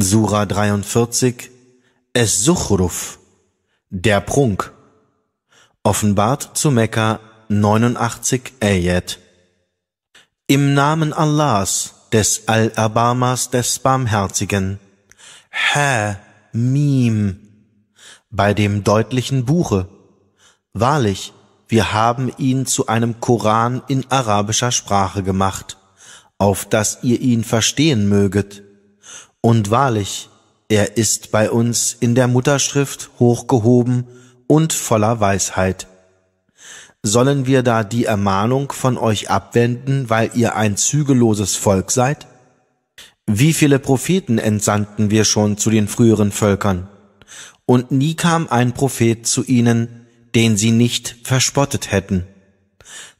Sura 43, es Suchruf, der Prunk, offenbart zu Mekka 89 Ayat. Im Namen Allahs, des Al-Abamas, des Barmherzigen, Ha, Mim, bei dem deutlichen Buche. Wahrlich, wir haben ihn zu einem Koran in arabischer Sprache gemacht, auf dass ihr ihn verstehen möget und wahrlich, er ist bei uns in der Mutterschrift hochgehoben und voller Weisheit. Sollen wir da die Ermahnung von euch abwenden, weil ihr ein zügelloses Volk seid? Wie viele Propheten entsandten wir schon zu den früheren Völkern? Und nie kam ein Prophet zu ihnen, den sie nicht verspottet hätten.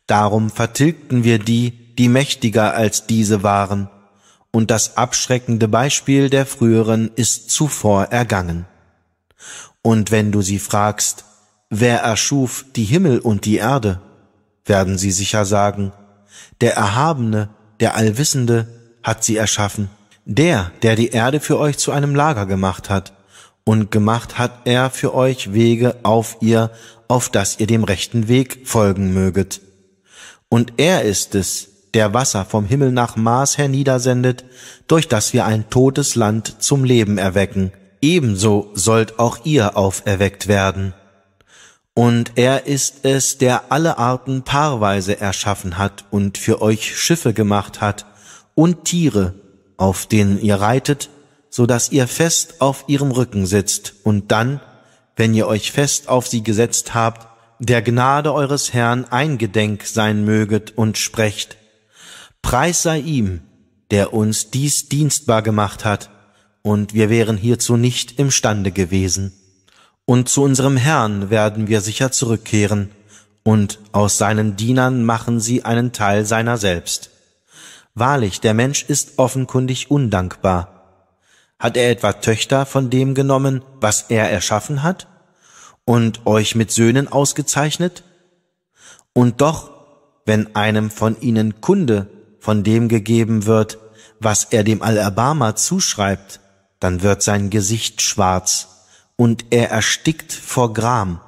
Darum vertilgten wir die, die mächtiger als diese waren, und das abschreckende Beispiel der früheren ist zuvor ergangen. Und wenn du sie fragst, wer erschuf die Himmel und die Erde, werden sie sicher sagen, der Erhabene, der Allwissende hat sie erschaffen, der, der die Erde für euch zu einem Lager gemacht hat, und gemacht hat er für euch Wege auf ihr, auf dass ihr dem rechten Weg folgen möget. Und er ist es, der Wasser vom Himmel nach Mars herniedersendet, durch das wir ein totes Land zum Leben erwecken. Ebenso sollt auch ihr auferweckt werden. Und er ist es, der alle Arten paarweise erschaffen hat und für euch Schiffe gemacht hat und Tiere, auf denen ihr reitet, so dass ihr fest auf ihrem Rücken sitzt und dann, wenn ihr euch fest auf sie gesetzt habt, der Gnade eures Herrn eingedenk sein möget und sprecht, Preis sei ihm, der uns dies dienstbar gemacht hat, und wir wären hierzu nicht imstande gewesen. Und zu unserem Herrn werden wir sicher zurückkehren, und aus seinen Dienern machen sie einen Teil seiner selbst. Wahrlich, der Mensch ist offenkundig undankbar. Hat er etwa Töchter von dem genommen, was er erschaffen hat? Und euch mit Söhnen ausgezeichnet? Und doch, wenn einem von ihnen Kunde von dem gegeben wird, was er dem Allerbarmer zuschreibt, dann wird sein Gesicht schwarz und er erstickt vor Gram.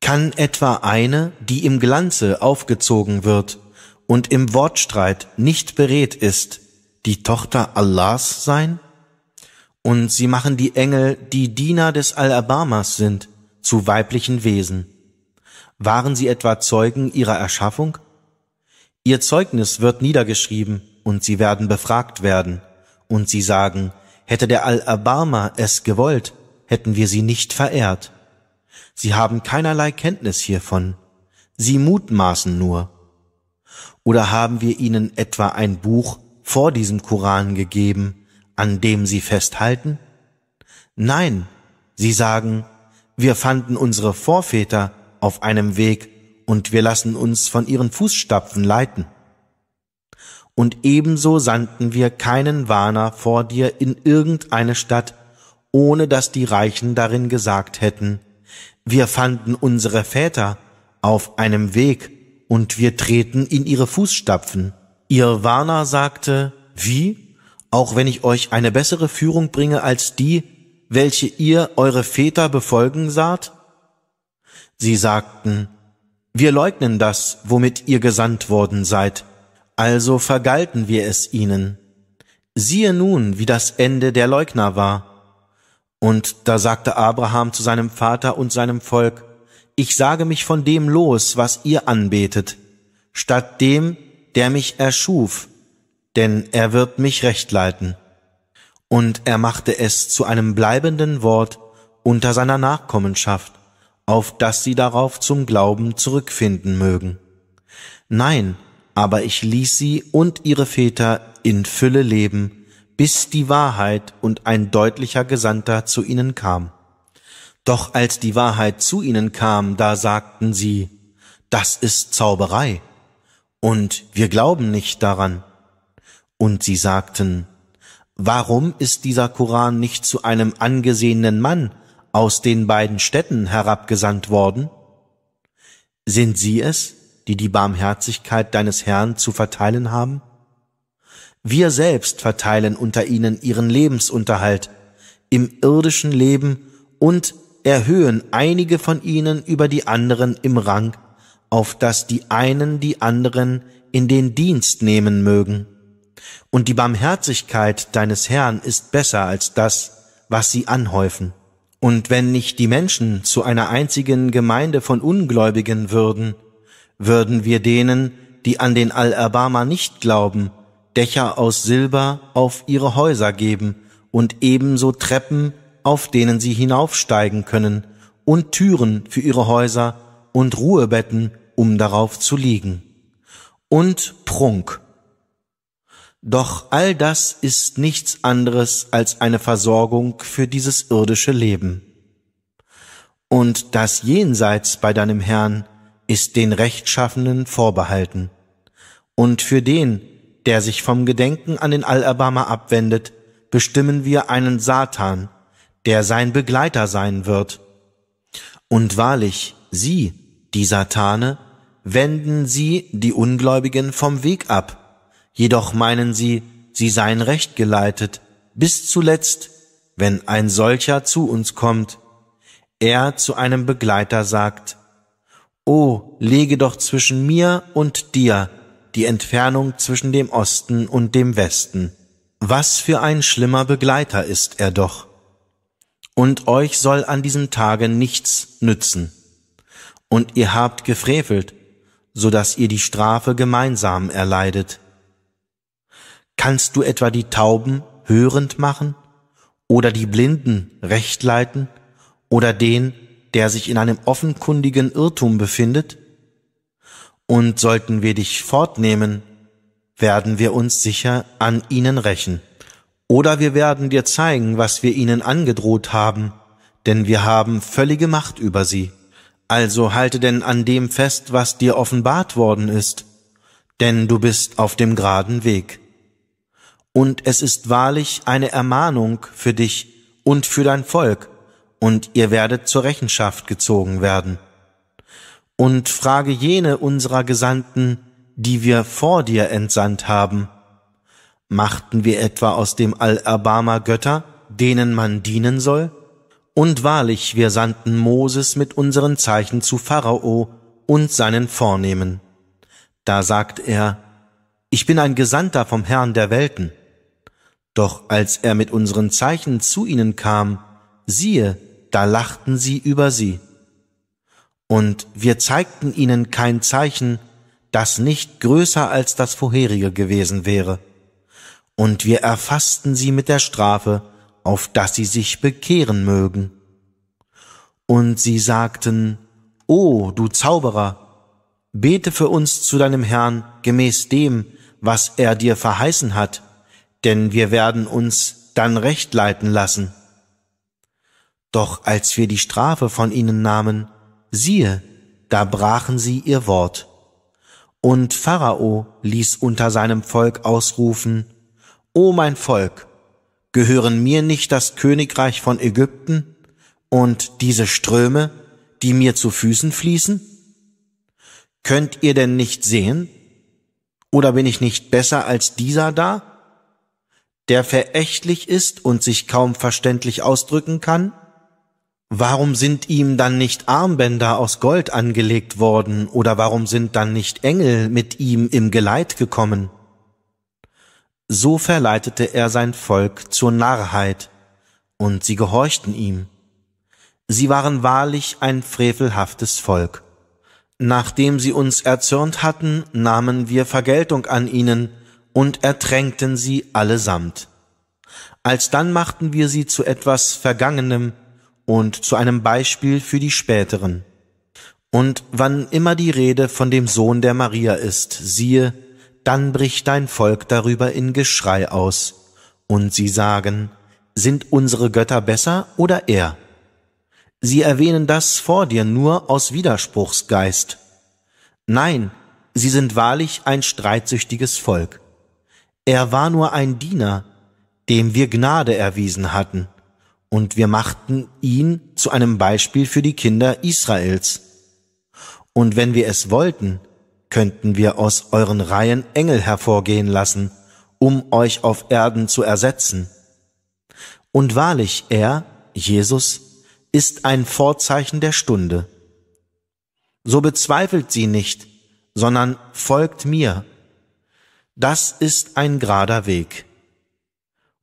Kann etwa eine, die im Glanze aufgezogen wird und im Wortstreit nicht beredt ist, die Tochter Allahs sein? Und sie machen die Engel, die Diener des Allerbarmers sind, zu weiblichen Wesen. Waren sie etwa Zeugen ihrer Erschaffung? Ihr Zeugnis wird niedergeschrieben und sie werden befragt werden. Und sie sagen, hätte der Al-Abama es gewollt, hätten wir sie nicht verehrt. Sie haben keinerlei Kenntnis hiervon. Sie mutmaßen nur. Oder haben wir ihnen etwa ein Buch vor diesem Koran gegeben, an dem sie festhalten? Nein, sie sagen, wir fanden unsere Vorväter auf einem Weg, und wir lassen uns von ihren Fußstapfen leiten. Und ebenso sandten wir keinen Warner vor dir in irgendeine Stadt, ohne dass die Reichen darin gesagt hätten, wir fanden unsere Väter auf einem Weg und wir treten in ihre Fußstapfen. Ihr Warner sagte, wie? Auch wenn ich euch eine bessere Führung bringe als die, welche ihr eure Väter befolgen saht? Sie sagten, wir leugnen das, womit ihr gesandt worden seid, also vergalten wir es ihnen. Siehe nun, wie das Ende der Leugner war. Und da sagte Abraham zu seinem Vater und seinem Volk, Ich sage mich von dem los, was ihr anbetet, statt dem, der mich erschuf, denn er wird mich recht leiten. Und er machte es zu einem bleibenden Wort unter seiner Nachkommenschaft auf dass sie darauf zum Glauben zurückfinden mögen. Nein, aber ich ließ sie und ihre Väter in Fülle leben, bis die Wahrheit und ein deutlicher Gesandter zu ihnen kam. Doch als die Wahrheit zu ihnen kam, da sagten sie, das ist Zauberei, und wir glauben nicht daran. Und sie sagten, warum ist dieser Koran nicht zu einem angesehenen Mann, aus den beiden Städten herabgesandt worden? Sind sie es, die die Barmherzigkeit deines Herrn zu verteilen haben? Wir selbst verteilen unter ihnen ihren Lebensunterhalt im irdischen Leben und erhöhen einige von ihnen über die anderen im Rang, auf dass die einen die anderen in den Dienst nehmen mögen. Und die Barmherzigkeit deines Herrn ist besser als das, was sie anhäufen. Und wenn nicht die Menschen zu einer einzigen Gemeinde von Ungläubigen würden, würden wir denen, die an den Al-Abama nicht glauben, Dächer aus Silber auf ihre Häuser geben und ebenso Treppen, auf denen sie hinaufsteigen können, und Türen für ihre Häuser und Ruhebetten, um darauf zu liegen. Und Prunk doch all das ist nichts anderes als eine Versorgung für dieses irdische Leben. Und das Jenseits bei deinem Herrn ist den Rechtschaffenen vorbehalten. Und für den, der sich vom Gedenken an den Allerbarmer abwendet, bestimmen wir einen Satan, der sein Begleiter sein wird. Und wahrlich, sie, die Satane, wenden sie die Ungläubigen vom Weg ab, jedoch meinen sie, sie seien recht geleitet, bis zuletzt, wenn ein solcher zu uns kommt, er zu einem Begleiter sagt, O, lege doch zwischen mir und dir die Entfernung zwischen dem Osten und dem Westen. Was für ein schlimmer Begleiter ist er doch. Und euch soll an diesem Tage nichts nützen. Und ihr habt gefrevelt, so dass ihr die Strafe gemeinsam erleidet. Kannst du etwa die Tauben hörend machen oder die Blinden recht leiten oder den, der sich in einem offenkundigen Irrtum befindet? Und sollten wir dich fortnehmen, werden wir uns sicher an ihnen rächen. Oder wir werden dir zeigen, was wir ihnen angedroht haben, denn wir haben völlige Macht über sie. Also halte denn an dem fest, was dir offenbart worden ist, denn du bist auf dem geraden Weg und es ist wahrlich eine Ermahnung für dich und für dein Volk, und ihr werdet zur Rechenschaft gezogen werden. Und frage jene unserer Gesandten, die wir vor dir entsandt haben. Machten wir etwa aus dem Al-Abama Götter, denen man dienen soll? Und wahrlich, wir sandten Moses mit unseren Zeichen zu Pharao und seinen Vornehmen. Da sagt er, ich bin ein Gesandter vom Herrn der Welten. Doch als er mit unseren Zeichen zu ihnen kam, siehe, da lachten sie über sie. Und wir zeigten ihnen kein Zeichen, das nicht größer als das vorherige gewesen wäre. Und wir erfassten sie mit der Strafe, auf dass sie sich bekehren mögen. Und sie sagten, O du Zauberer, bete für uns zu deinem Herrn gemäß dem, was er dir verheißen hat, denn wir werden uns dann recht leiten lassen. Doch als wir die Strafe von ihnen nahmen, siehe, da brachen sie ihr Wort. Und Pharao ließ unter seinem Volk ausrufen, O mein Volk, gehören mir nicht das Königreich von Ägypten und diese Ströme, die mir zu Füßen fließen? Könnt ihr denn nicht sehen? Oder bin ich nicht besser als dieser da? der verächtlich ist und sich kaum verständlich ausdrücken kann? Warum sind ihm dann nicht Armbänder aus Gold angelegt worden oder warum sind dann nicht Engel mit ihm im Geleit gekommen? So verleitete er sein Volk zur Narrheit, und sie gehorchten ihm. Sie waren wahrlich ein frevelhaftes Volk. Nachdem sie uns erzürnt hatten, nahmen wir Vergeltung an ihnen, und ertränkten sie allesamt. Alsdann machten wir sie zu etwas Vergangenem und zu einem Beispiel für die späteren. Und wann immer die Rede von dem Sohn der Maria ist, siehe, dann bricht dein Volk darüber in Geschrei aus, und sie sagen, sind unsere Götter besser oder er? Sie erwähnen das vor dir nur aus Widerspruchsgeist. Nein, sie sind wahrlich ein streitsüchtiges Volk. Er war nur ein Diener, dem wir Gnade erwiesen hatten, und wir machten ihn zu einem Beispiel für die Kinder Israels. Und wenn wir es wollten, könnten wir aus euren Reihen Engel hervorgehen lassen, um euch auf Erden zu ersetzen. Und wahrlich, er, Jesus, ist ein Vorzeichen der Stunde. So bezweifelt sie nicht, sondern folgt mir, das ist ein gerader Weg.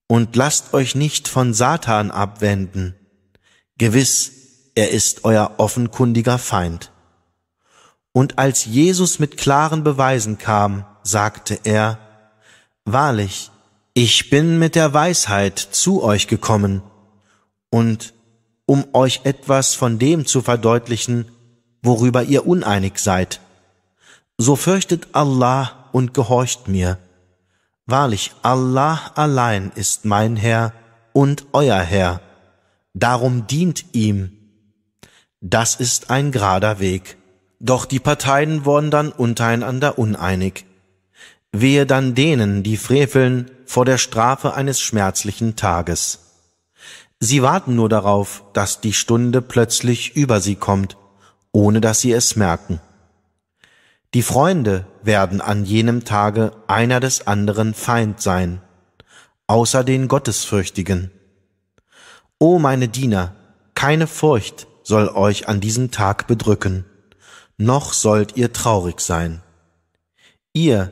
Und lasst euch nicht von Satan abwenden. Gewiss, er ist euer offenkundiger Feind. Und als Jesus mit klaren Beweisen kam, sagte er, Wahrlich, ich bin mit der Weisheit zu euch gekommen, und um euch etwas von dem zu verdeutlichen, worüber ihr uneinig seid. So fürchtet Allah und gehorcht mir. Wahrlich, Allah allein ist mein Herr und euer Herr. Darum dient ihm. Das ist ein gerader Weg. Doch die Parteien wurden dann untereinander uneinig. Wehe dann denen, die freveln vor der Strafe eines schmerzlichen Tages. Sie warten nur darauf, dass die Stunde plötzlich über sie kommt, ohne dass sie es merken. Die Freunde werden an jenem Tage einer des anderen Feind sein, außer den Gottesfürchtigen. O meine Diener, keine Furcht soll euch an diesem Tag bedrücken, noch sollt ihr traurig sein. Ihr,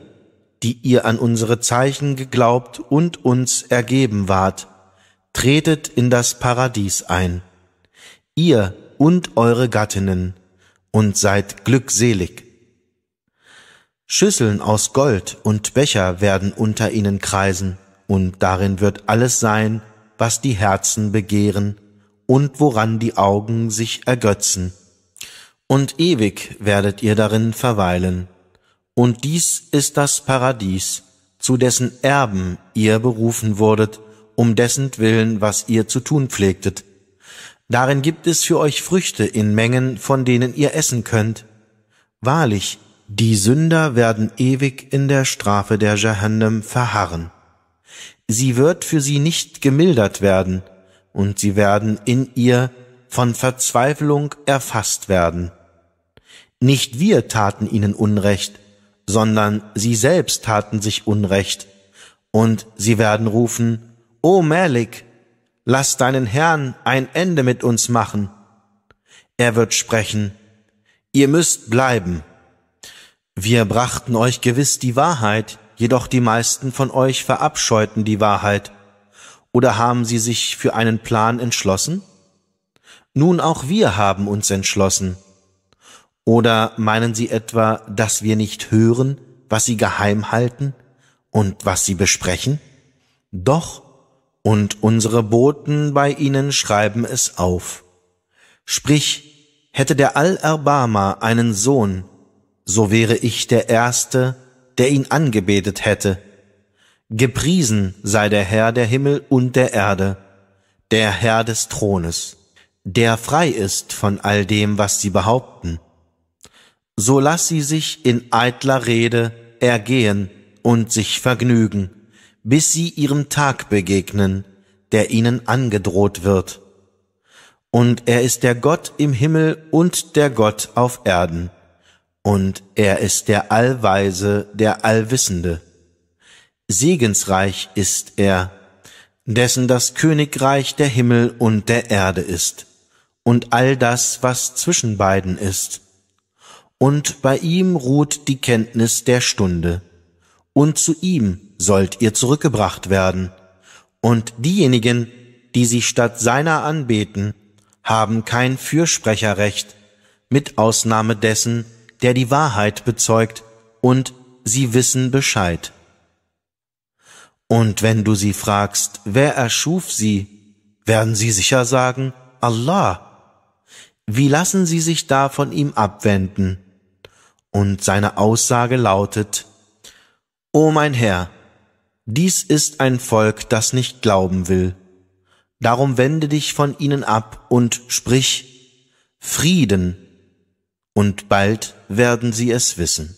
die ihr an unsere Zeichen geglaubt und uns ergeben wart, tretet in das Paradies ein, ihr und eure Gattinnen, und seid glückselig Schüsseln aus Gold und Becher werden unter ihnen kreisen, und darin wird alles sein, was die Herzen begehren und woran die Augen sich ergötzen. Und ewig werdet ihr darin verweilen. Und dies ist das Paradies, zu dessen Erben ihr berufen wurdet, um dessen Willen, was ihr zu tun pflegtet. Darin gibt es für euch Früchte in Mengen, von denen ihr essen könnt. Wahrlich, die Sünder werden ewig in der Strafe der Jahannam verharren. Sie wird für sie nicht gemildert werden, und sie werden in ihr von Verzweiflung erfasst werden. Nicht wir taten ihnen Unrecht, sondern sie selbst taten sich Unrecht, und sie werden rufen, O Malik, lass deinen Herrn ein Ende mit uns machen. Er wird sprechen, ihr müsst bleiben. Wir brachten euch gewiss die Wahrheit, jedoch die meisten von euch verabscheuten die Wahrheit. Oder haben sie sich für einen Plan entschlossen? Nun auch wir haben uns entschlossen. Oder meinen sie etwa, dass wir nicht hören, was sie geheim halten und was sie besprechen? Doch, und unsere Boten bei ihnen schreiben es auf. Sprich, hätte der Al-Erbama einen Sohn, so wäre ich der Erste, der ihn angebetet hätte. Gepriesen sei der Herr der Himmel und der Erde, der Herr des Thrones, der frei ist von all dem, was sie behaupten. So lass sie sich in eitler Rede ergehen und sich vergnügen, bis sie ihrem Tag begegnen, der ihnen angedroht wird. Und er ist der Gott im Himmel und der Gott auf Erden und er ist der Allweise, der Allwissende. Segensreich ist er, dessen das Königreich der Himmel und der Erde ist, und all das, was zwischen beiden ist. Und bei ihm ruht die Kenntnis der Stunde, und zu ihm sollt ihr zurückgebracht werden, und diejenigen, die sich statt seiner anbeten, haben kein Fürsprecherrecht, mit Ausnahme dessen, der die Wahrheit bezeugt, und sie wissen Bescheid. Und wenn du sie fragst, wer erschuf sie, werden sie sicher sagen, Allah. Wie lassen sie sich da von ihm abwenden? Und seine Aussage lautet, O mein Herr, dies ist ein Volk, das nicht glauben will. Darum wende dich von ihnen ab und sprich Frieden und bald werden sie es wissen.